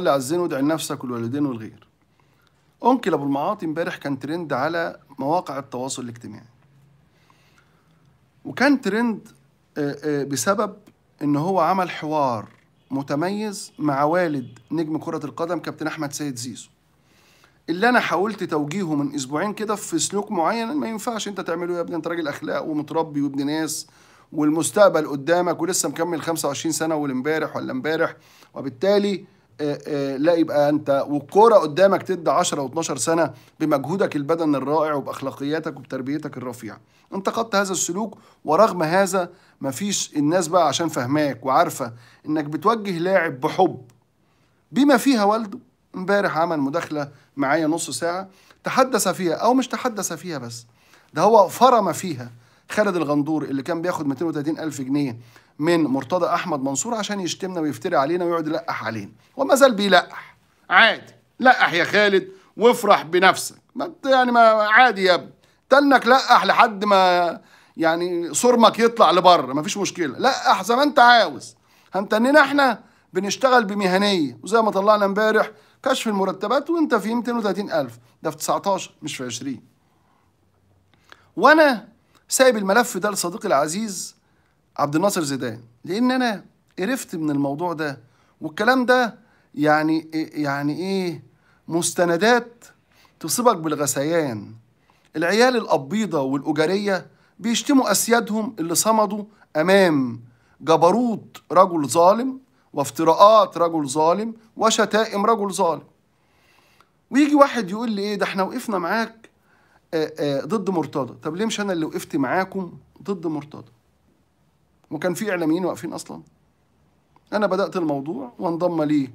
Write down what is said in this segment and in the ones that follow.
صلي على الزين وادعي لنفسك والوالدين والغير انكل ابو المعاطي امبارح كان ترند على مواقع التواصل الاجتماعي وكان ترند آه، آه، بسبب ان هو عمل حوار متميز مع والد نجم كرة القدم كابتن احمد سيد زيزو اللي انا حاولت توجيهه من اسبوعين كده في سلوك معين ما ينفعش انت تعمله يا ابني انت راجل اخلاق ومتربي وابن ناس والمستقبل قدامك ولسه مكمل 25 سنه والامبارح ولا امبارح وبالتالي آه، آه، لا يبقى انت والكوره قدامك تدي 10 و12 سنه بمجهودك البدني الرائع وباخلاقياتك وبتربيتك الرفيعه انتقدت هذا السلوك ورغم هذا مفيش الناس بقى عشان فاهماك وعارفه انك بتوجه لاعب بحب بما فيها والده امبارح عمل مداخله معايا نص ساعه تحدث فيها او مش تحدث فيها بس ده هو فرم فيها خالد الغندور اللي كان بياخد 230 الف جنيه من مرتضى احمد منصور عشان يشتمنا ويفتري علينا ويقعد يلقح علينا وما زال بيلقح عادي لقح يا خالد وافرح بنفسك ما يعني ما عادي يا ابني تنك لقح لحد ما يعني صرمك يطلع لبره مفيش مشكله لقح زي ما انت عاوز هنتنينا احنا بنشتغل بمهنيه وزي ما طلعنا امبارح كشف المرتبات وانت في 230000 ده في 19 مش في 20 وانا سايب الملف ده لصديقي العزيز عبد الناصر زيدان لان انا قرفت من الموضوع ده والكلام ده يعني إيه- يعني ايه مستندات تصيبك بالغثيان العيال الأبيضة والاجريه بيشتموا اسيادهم اللي صمدوا امام جبروت رجل ظالم وافتراءات رجل ظالم وشتائم رجل ظالم ويجي واحد يقول لي ايه ده احنا وقفنا معاك ضد مرتضى طب ليه مش انا اللي وقفت معاكم ضد مرتضى وكان في اعلاميين واقفين اصلا انا بدات الموضوع وانضم لي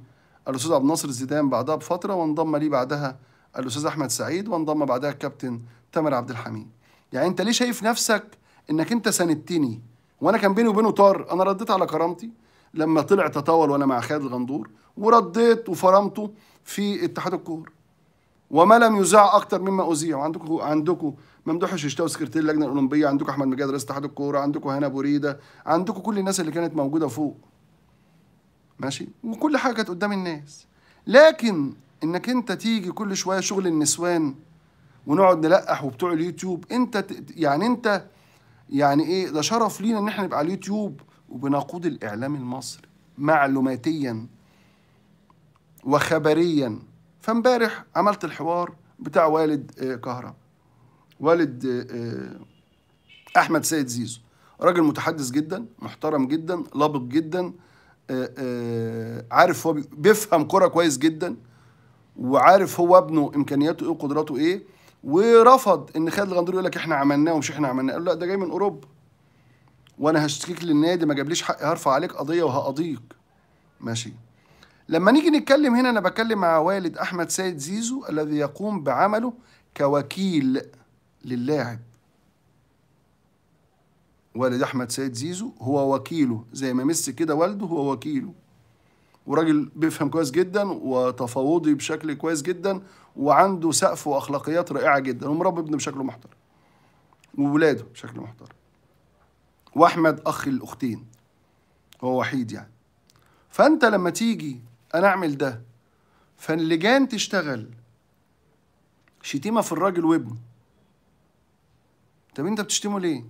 الاستاذ عبد الناصر زيدان بعدها بفتره وانضم لي بعدها الاستاذ احمد سعيد وانضم بعدها الكابتن تامر عبد الحميد يعني انت ليه شايف نفسك انك انت ساندتني وانا كان بيني وبينه طار انا رديت على كرامتي لما طلع تطاول وانا مع خالد الغندور ورديت وفرمته في اتحاد الكوره وما لم يذاع اكثر مما اذيع وعندكم عندكم ممدوح الششتاوي سكرتير اللجنه الاولمبيه عندكم احمد مجاد رئيس اتحاد الكوره عندكم هنا ريده عندكم كل الناس اللي كانت موجوده فوق ماشي وكل حاجه كانت قدام الناس لكن انك انت تيجي كل شويه شغل النسوان ونقعد نلقح وبتوع اليوتيوب انت يعني انت يعني ايه ده شرف لينا ان احنا نبقى على اليوتيوب وبنقود الاعلام المصري معلوماتيا وخبريا فامبارح عملت الحوار بتاع والد آه، كهرباء والد آه، آه، احمد سيد زيزو راجل متحدث جدا محترم جدا لبق جدا عارف هو بيفهم كرة كويس جدا وعارف هو ابنه امكانياته ايه وقدراته ايه ورفض ان خالد الغندور يقول لك احنا عملناه ومش احنا عملناه قال له لا ده جاي من اوروبا وانا هشتكيك للنادي ما جابليش حقي هرفع عليك قضيه وهقضيك ماشي لما نيجي نتكلم هنا أنا بتكلم مع والد أحمد سيد زيزو الذي يقوم بعمله كوكيل للاعب والد أحمد سيد زيزو هو وكيله زي ما مس كده والده هو وكيله وراجل بيفهم كويس جدا وتفاوضي بشكل كويس جدا وعنده سقف واخلاقيات رائعه جدا ومربي ابنه بشكل محترم وولاده بشكل محترم واحمد اخ الاختين هو وحيد يعني فانت لما تيجي انا اعمل ده فاللجان تشتغل شتيمه في الراجل وابنه طب انت بتشتمه ليه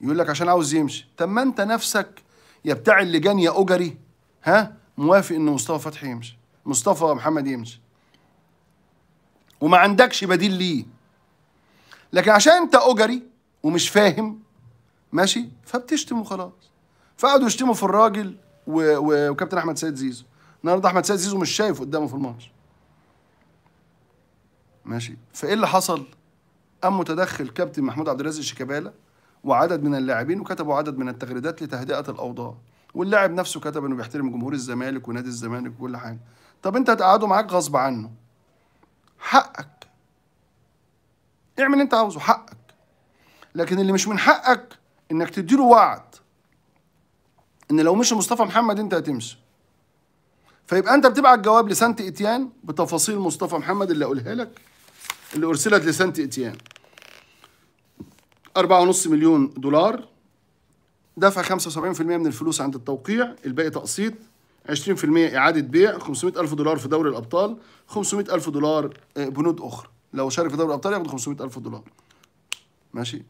يقول لك عشان عاوز يمشي طب ما انت نفسك يا بتاع اللجان يا اجري ها موافق ان مصطفى فتحي يمشي مصطفى محمد يمشي وما عندكش بديل ليه لكن عشان انت اجري ومش فاهم ماشي فبتشتمه وخلاص فقعدوا يشتموا في الراجل و... و... وكابتن احمد سيد زيزو النهارده احمد سيد زيزو مش شايف قدامه في الماتش ماشي فايه اللي حصل قام متدخل كابتن محمود عبد الرازق شيكابالا وعدد من اللاعبين وكتبوا عدد من التغريدات لتهدئه الاوضاع واللاعب نفسه كتب انه بيحترم جمهور الزمالك ونادي الزمالك وكل حاجه طب انت هتقعده معاك غصب عنه حقك اعمل اللي انت عاوزه حقك لكن اللي مش من حقك انك تديله وعد ان لو مشي مصطفى محمد انت هتمشي فيبقى انت بتبعت جواب لسانت اتيان بتفاصيل مصطفى محمد اللي اقولها لك اللي ارسلت لسانت اتيان 4.5 مليون دولار دفع 75% من الفلوس عند التوقيع الباقي تقسيط 20% إعادة بيع 500 ألف دولار في دوري الأبطال 500 ألف دولار آه، بنود أخرى لو شارك في دوري الأبطال ياخد 500 ألف دولار ماشي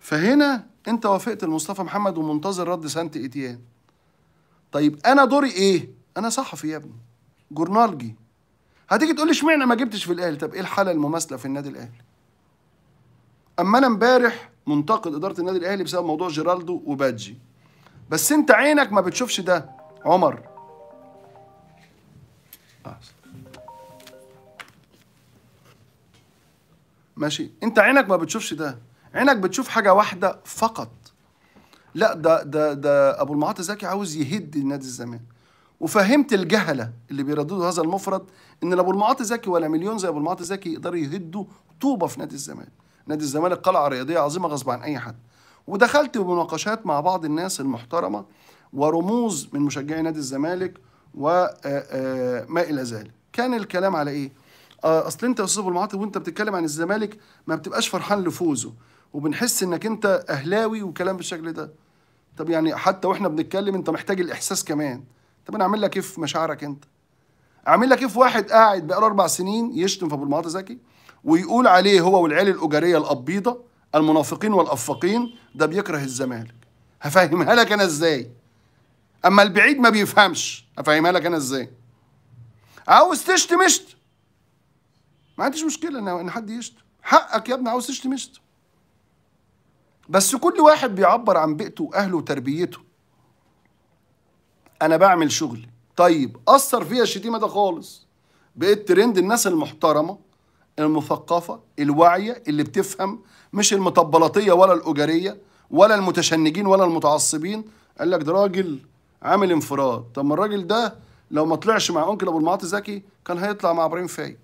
فهنا أنت وافقت لمصطفى محمد ومنتظر رد سانت إتيان طيب أنا دوري إيه؟ انا صحفي يا ابني جورنالجي هتيجي تقول لي اشمعنى ما جبتش في الاهلي طب ايه الحاله المماثله في النادي الاهلي اما انا امبارح منتقد اداره النادي الاهلي بسبب موضوع جيرالدو وبادجي بس انت عينك ما بتشوفش ده عمر آه. ماشي انت عينك ما بتشوفش ده عينك بتشوف حاجه واحده فقط لا ده ده ده ابو المعاطي زكي عاوز يهد نادي الزمالك وفهمت الجهله اللي بيرددوا هذا المفرد ان لا ابو المعاطي زكي ولا مليون زي ابو المعاطي زكي يقدروا يهدوا طوبه في نادي الزمالك نادي الزمالك قلعه رياضيه عظيمه غصب عن اي حد ودخلت بمناقشات مع بعض الناس المحترمه ورموز من مشجعي نادي الزمالك وما آه، آه، الى ذلك كان الكلام على ايه آه، اصل انت يا استاذ ابو المعاطي وانت بتتكلم عن الزمالك ما بتبقاش فرحان لفوزه وبنحس انك انت اهلاوي وكلام بالشكل ده طب يعني حتى واحنا بنتكلم انت محتاج الاحساس كمان طب انا اعمل لك ايه في مشاعرك انت؟ اعمل لك ايه في واحد قاعد بقاله اربع سنين يشتم في ابو المعاطي زكي ويقول عليه هو والعيال الاجاريه الابيضه المنافقين والافاقين ده بيكره الزمالك هفهمها لك انا ازاي؟ اما البعيد ما بيفهمش هفهمها لك انا ازاي؟ عاوز تشتم اشتم ما عنديش مشكله ان حد يشتم حقك يا ابني عاوز تشتم اشتم بس كل واحد بيعبر عن بيئته واهله وتربيته انا بعمل شغلي طيب اثر فيها الشتيمه ده خالص بقيت ترند الناس المحترمه المثقفه الواعيه اللي بتفهم مش المطبلاطية ولا الاجريه ولا المتشنجين ولا المتعصبين قال لك ده راجل عامل انفراد طب ما الراجل ده لو ما طلعش مع انكل ابو المعاطي زكي كان هيطلع مع ابراهيم فايق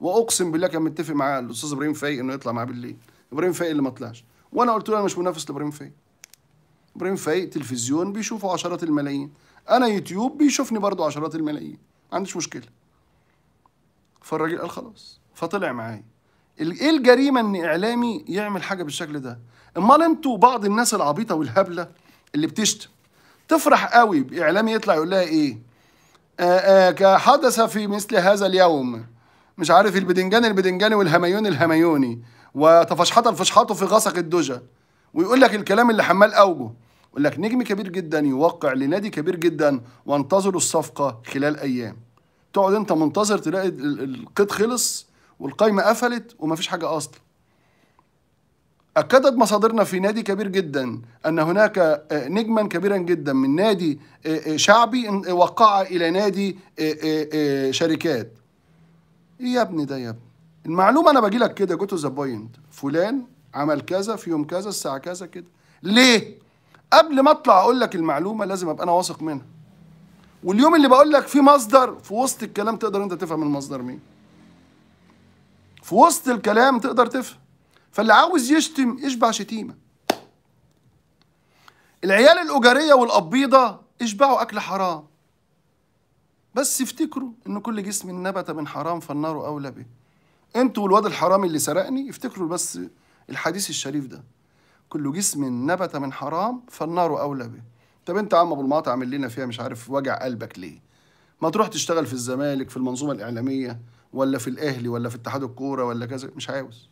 واقسم بالله كان متفق معاه الاستاذ ابراهيم فايق انه يطلع معاه بالليل ابراهيم فايق اللي ما طلعش وانا قلت له انا مش منافس لابراهيم فايق ابراهيم فايق تلفزيون بيشوفه عشرات الملايين انا يوتيوب بيشوفني برضو عشرات الملايين ما عنديش مشكله فالراجل قال خلاص فطلع معايا ايه الجريمه ان اعلامي يعمل حاجه بالشكل ده امال انتوا بعض الناس العبيطه والهبله اللي بتشتم تفرح قوي باعلامي يطلع يقول لها ايه آآ آآ حدث في مثل هذا اليوم مش عارف البدنجان البدنجاني والهميون الهميوني وتفشحط الفشحاط في غسق الدجى ويقول لك الكلام اللي حمال اوجه يقول لك نجم كبير جدا يوقع لنادي كبير جدا وانتظروا الصفقه خلال ايام تقعد انت منتظر تلاقي القيد خلص والقايمه قفلت ومفيش حاجه اصلا أكدت مصادرنا في نادي كبير جدا أن هناك آه، نجما كبيرا جدا من نادي آه، آه، شعبي وقع إلى نادي شركات إيه يا ابني ده يا ابني المعلومة أنا بجيلك لك كده جو تو ذا بوينت فلان عمل كذا في يوم كذا الساعة كذا كده ليه؟ قبل ما اطلع اقول لك المعلومه لازم ابقى انا واثق منها واليوم اللي بقول لك في مصدر في وسط الكلام تقدر انت تفهم المصدر مين في وسط الكلام تقدر تفهم فاللي عاوز يشتم اشبع شتيمه العيال الاجاريه والقبيضه اشبعوا اكل حرام بس افتكروا ان كل جسم نبت من حرام فالنار اولى به انتوا والواد الحرامي اللي سرقني افتكروا بس الحديث الشريف ده كل جسم نبت من حرام فالنار أولى به طب أنت عم أبو المقاطع عامل لنا فيها مش عارف وجع قلبك ليه ما تروح تشتغل في الزمالك في المنظومة الإعلامية ولا في الأهلي ولا في اتحاد الكورة ولا كذا مش عاوز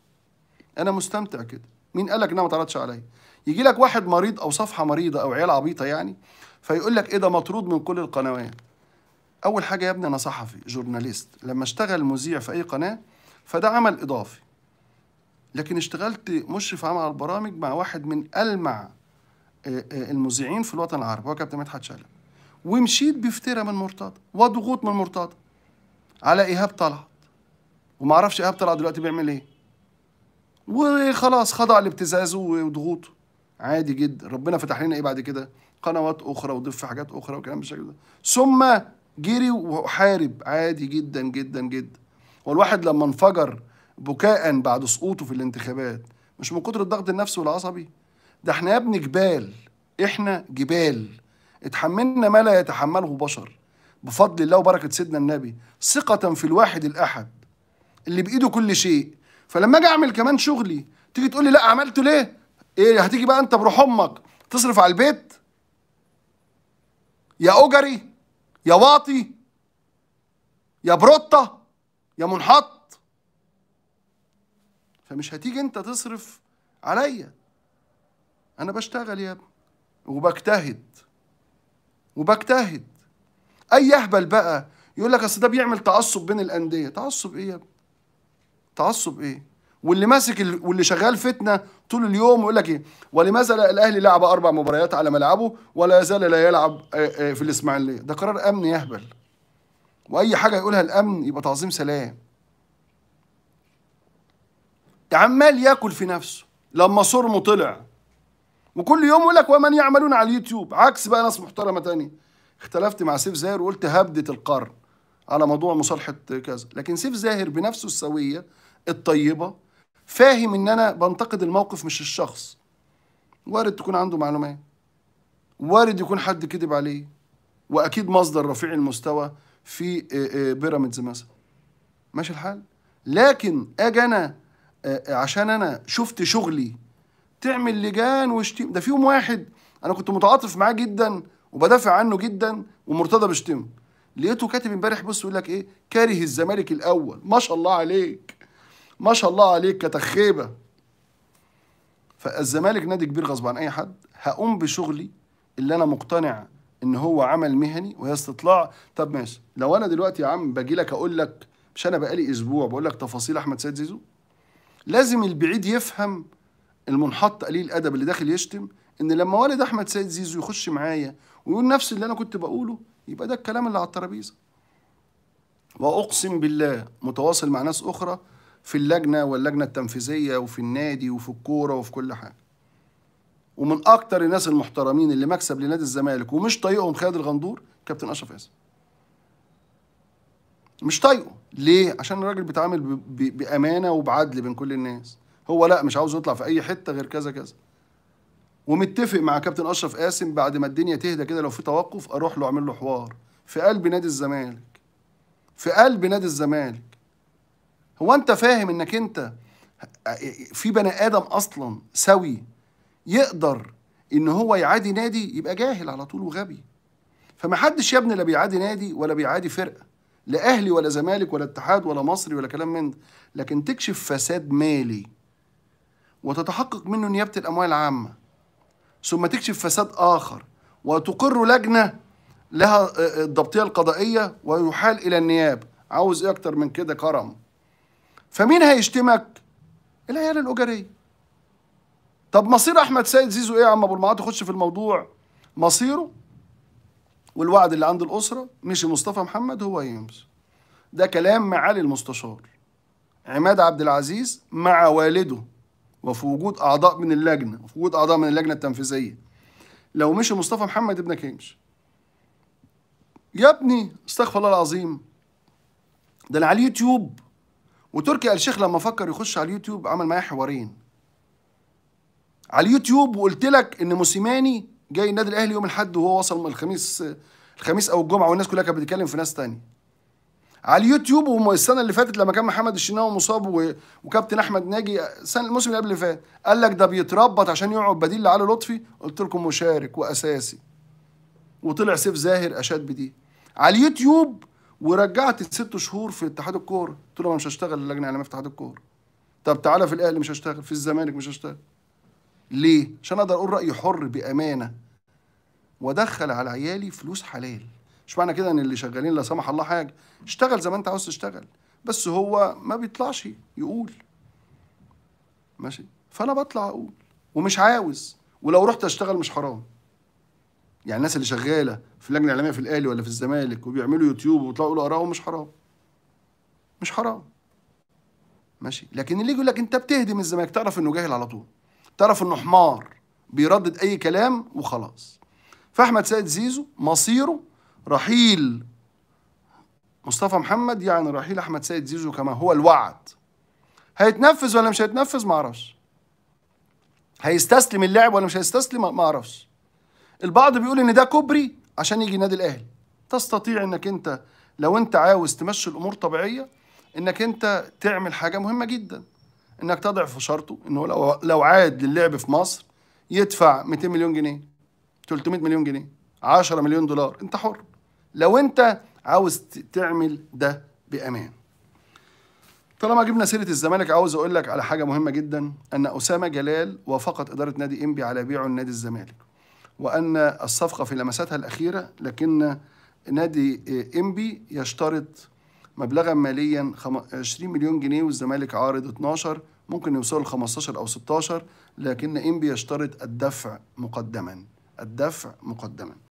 أنا مستمتع كده مين قال لك إنها ما تعرضش عليا يجي لك واحد مريض أو صفحة مريضة أو عيال عبيطة يعني فيقول لك إيه ده مطرود من كل القنوات أول حاجة يا ابني أنا صحفي جورناليست لما اشتغل مذيع في أي قناة فده عمل إضافي لكن اشتغلت مشرف عام على البرامج مع واحد من ألمع آه، آه، المذيعين في الوطن العربي هو كابتن مدحت شلبي ومشيت بفترة من مرتضى وضغوط من مرتضى على ايهاب طلعت وما اعرفش ايهاب طلعت دلوقتي بيعمل ايه وخلاص خضع لابتزازه وضغوطه عادي جدا ربنا فتح لنا ايه بعد كده قنوات اخرى وضيف في حاجات اخرى وكلام بالشكل ده ثم جري وحارب عادي جدا جدا جدا والواحد لما انفجر بكاء بعد سقوطه في الانتخابات مش من كتر الضغط النفسي والعصبي ده احنا يا ابني جبال احنا جبال اتحملنا ما لا يتحمله بشر بفضل الله وبركة سيدنا النبي ثقة في الواحد الأحد اللي بإيده كل شيء فلما أجي أعمل كمان شغلي تيجي تقول لي لا عملته ليه؟ إيه هتيجي بقى أنت بروح أمك تصرف على البيت؟ يا أجري يا واطي يا بروتة يا منحط فمش هتيجي انت تصرف عليا انا بشتغل يا ابني وبجتهد وبجتهد اي اهبل بقى يقول لك اصل ده بيعمل تعصب بين الانديه تعصب ايه يا ابني تعصب ايه واللي ماسك ال... واللي شغال فتنه طول اليوم يقول لك ايه ولماذا الاهلي لعب اربع مباريات على ملعبه ولا يزال لا يلعب آه، آه، في الاسماعيليه ده قرار امن يهبل واي حاجه يقولها الامن يبقى تعظيم سلام عمال ياكل في نفسه لما صرمه طلع وكل يوم يقول لك ومن يعملون على اليوتيوب عكس بقى ناس محترمه تاني اختلفت مع سيف زاهر وقلت هبده القرن على موضوع مصالحه كذا لكن سيف زاهر بنفسه السويه الطيبه فاهم ان انا بنتقد الموقف مش الشخص وارد تكون عنده معلومات وارد يكون حد كذب عليه واكيد مصدر رفيع المستوى في بيراميدز مثلا ماشي الحال لكن اجي انا آه، عشان انا شفت شغلي تعمل لجان واشتم ده فيهم واحد انا كنت متعاطف معاه جدا وبدافع عنه جدا ومرتضى بشتم لقيته كاتب امبارح بص يقول لك ايه كاره الزمالك الاول ما شاء الله عليك ما شاء الله عليك كتخيبه فالزمالك نادي كبير غصب عن اي حد هقوم بشغلي اللي انا مقتنع ان هو عمل مهني وهي استطلاع طب ماشي لو انا دلوقتي يا عم باجي لك اقول لك مش انا بقالي اسبوع بقول لك تفاصيل احمد سيد زيزو لازم البعيد يفهم المنحط قليل الادب اللي داخل يشتم ان لما والد احمد سيد زيزو يخش معايا ويقول نفس اللي انا كنت بقوله يبقى ده الكلام اللي على الترابيزه واقسم بالله متواصل مع ناس اخرى في اللجنه واللجنه التنفيذيه وفي النادي وفي الكوره وفي كل حاجه ومن اكتر الناس المحترمين اللي مكسب لنادي الزمالك ومش طايقهم خالد الغندور كابتن اشرف ياسر مش طايقه ليه؟ عشان الراجل بيتعامل بامانه وبعدل بين كل الناس هو لا مش عاوز يطلع في اي حته غير كذا كذا ومتفق مع كابتن اشرف قاسم بعد ما الدنيا تهدى كده لو في توقف اروح له اعمل له حوار في قلب نادي الزمالك في قلب نادي الزمالك هو انت فاهم انك انت في بني ادم اصلا سوي يقدر ان هو يعادي نادي يبقى جاهل على طول وغبي فمحدش يا ابني لا بيعادي نادي ولا بيعادي فرقه لا اهلي ولا زمالك ولا اتحاد ولا مصري ولا كلام من ده لكن تكشف فساد مالي وتتحقق منه نيابه الاموال العامه ثم تكشف فساد اخر وتقر لجنه لها آه، آه، الضبطيه القضائيه ويحال الى النيابه عاوز ايه اكتر من كده كرم فمين هيشتمك العيال الاجريه طب مصير احمد سيد زيزو ايه يا عم ابو المعاطي خش في الموضوع مصيره والوعد اللي عند الأسرة مشي مصطفى محمد هو يمس ده كلام معالي المستشار عماد عبد العزيز مع والده وفي وجود أعضاء من اللجنة وفي وجود أعضاء من اللجنة التنفيذية لو مشي مصطفى محمد ابنك يمس يا ابني استغفر الله العظيم ده انا على اليوتيوب وتركي آل الشيخ لما فكر يخش على اليوتيوب عمل معايا حوارين على اليوتيوب وقلت لك ان موسيماني جاي النادي الاهلي يوم الاحد وهو وصل من الخميس الخميس او الجمعه والناس كلها كانت بتتكلم في ناس تاني على اليوتيوب السنه اللي فاتت لما كان محمد الشناوي مصاب وكابتن احمد ناجي السنه الموسم اللي قبل اللي فات قال لك ده بيتربط عشان يقعد بديل لعلي لطفي قلت لكم مشارك واساسي وطلع سيف زاهر اشاد بدي على اليوتيوب ورجعت ست شهور في اتحاد الكوره قلت له انا مش هشتغل اللجنه الاعلاميه في اتحاد الكوره طب تعالى في الاهلي مش هشتغل في الزمالك مش هشتغل ليه عشان اقدر اقول راي حر بامانه وادخل على عيالي فلوس حلال مش معنى كده ان اللي شغالين لا سمح الله حاجه اشتغل زي ما انت عاوز تشتغل بس هو ما بيطلعش يقول ماشي فانا بطلع اقول ومش عاوز ولو رحت اشتغل مش حرام يعني الناس اللي شغاله في اللجنه الاعلاميه في الاهلي ولا في الزمالك وبيعملوا يوتيوب وبيطلعوا يقولوا اراءهم مش حرام مش حرام ماشي لكن اللي يقول لك انت بتهدم الزمالك تعرف انه جاهل على طول تعرف انه حمار بيردد اي كلام وخلاص فأحمد سيد زيزو مصيره رحيل مصطفى محمد يعني رحيل أحمد سيد زيزو كما هو الوعد هيتنفذ ولا مش هيتنفذ معرفش هيستسلم اللاعب ولا مش هيستسلم معرفش البعض بيقول ان ده كوبري عشان يجي النادي الاهلي تستطيع انك انت لو انت عاوز تمشي الامور طبيعيه انك انت تعمل حاجه مهمه جدا انك تضع في شرطه انه لو لو عاد للعب في مصر يدفع 200 مليون جنيه 300 مليون جنيه 10 مليون دولار انت حر لو انت عاوز تعمل ده بامان طالما جبنا سيره الزمالك عاوز اقول لك على حاجه مهمه جدا ان اسامه جلال وافقت اداره نادي انبي على بيعه لنادي الزمالك وان الصفقه في لمساتها الاخيره لكن نادي انبي يشترط مبلغا ماليا 20 مليون جنيه والزمالك عارض 12 ممكن يوصلوا ل 15 او 16 لكن انبي يشترط الدفع مقدما الدفع مقدما